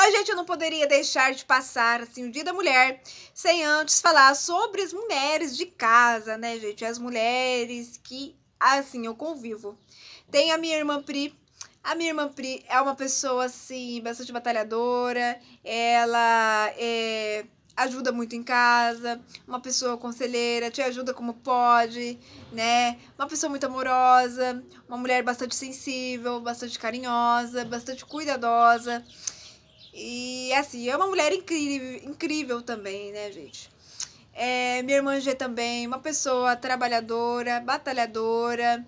A gente não poderia deixar de passar assim o Dia da Mulher sem antes falar sobre as mulheres de casa, né, gente? As mulheres que assim eu convivo. Tem a minha irmã Pri, a minha irmã Pri é uma pessoa, assim, bastante batalhadora, ela é, ajuda muito em casa, uma pessoa conselheira, te ajuda como pode, né? Uma pessoa muito amorosa, uma mulher bastante sensível, bastante carinhosa, bastante cuidadosa. E assim, é uma mulher incrível, incrível também, né, gente? É, minha irmã G também, uma pessoa trabalhadora, batalhadora,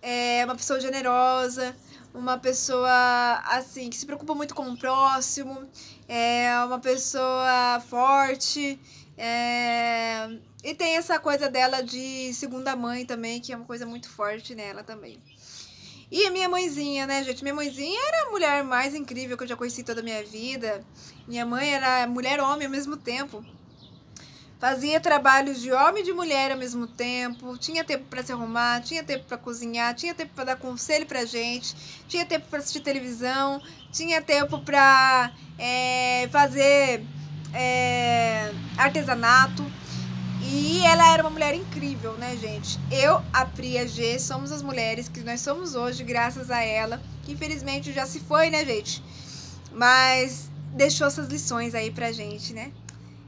é uma pessoa generosa, uma pessoa assim que se preocupa muito com o próximo, é uma pessoa forte. É... E tem essa coisa dela de segunda mãe também, que é uma coisa muito forte nela também. E a minha mãezinha, né, gente? Minha mãezinha era a mulher mais incrível que eu já conheci toda a minha vida. Minha mãe era mulher homem ao mesmo tempo. Fazia trabalhos de homem e de mulher ao mesmo tempo. Tinha tempo para se arrumar, tinha tempo para cozinhar, tinha tempo para dar conselho pra gente, tinha tempo para assistir televisão, tinha tempo para é, eh, fazer é, artesanato e ela era uma mulher incrível, né, gente? Eu, a Priya G, somos as mulheres que nós somos hoje, graças a ela, que infelizmente já se foi, né, gente? Mas deixou essas lições aí pra gente, né?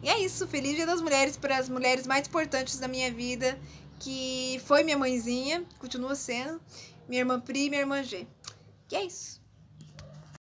E é isso, feliz dia das mulheres para as mulheres mais importantes da minha vida, que foi minha mãezinha, continua sendo, minha irmã Pri e minha irmã G. Que é isso.